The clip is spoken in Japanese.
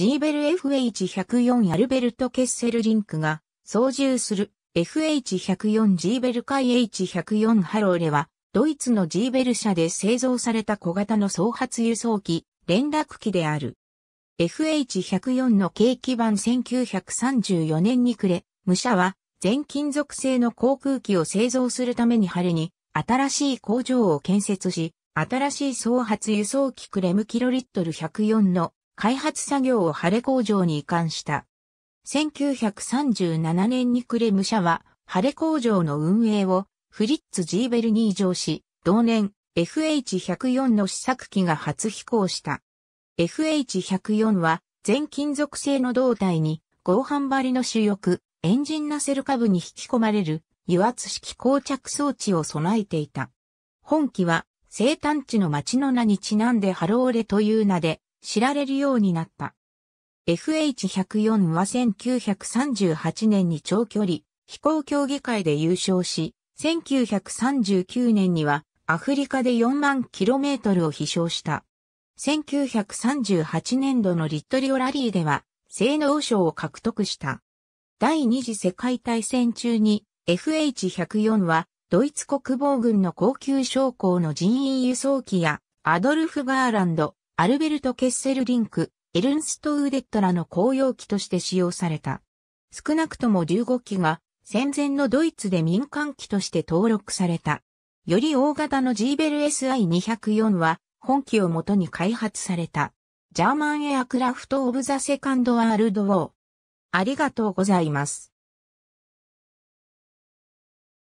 ジーベル FH104 アルベルト・ケッセルリンクが操縦する FH104 ジーベル海 H104 ハローレはドイツのジーベル社で製造された小型の総発輸送機連絡機である。FH104 の軽基版1934年に暮れ、武者は全金属製の航空機を製造するために晴れに新しい工場を建設し、新しい総発輸送機クレムキロリットル104の開発作業を晴れ工場に移管した。1937年にクレム社は、晴れ工場の運営をフリッツ・ジーベルに移乗し、同年 FH104 の試作機が初飛行した。FH104 は全金属製の胴体に合板張りの主翼、エンジンナセル下部に引き込まれる油圧式膠着装置を備えていた。本機は生誕地の町の名にちなんでハローレという名で知られるようになった。FH104 は1938年に長距離飛行競技会で優勝し、1939年にはアフリカで4万キロメートルを飛翔した。1938年度のリットリオラリーでは、性能賞を獲得した。第二次世界大戦中に FH104 はドイツ国防軍の高級将校の人員輸送機やアドルフ・ガーランド、アルベルト・ケッセルリンク、エルンスト・ウーデットらの公用機として使用された。少なくとも15機が戦前のドイツで民間機として登録された。より大型のジーベル SI204 は本機をもとに開発された。ジャーマンエアクラフト・オブ・ザ・セカンド・ワールド・ウォー。ありがとうございます。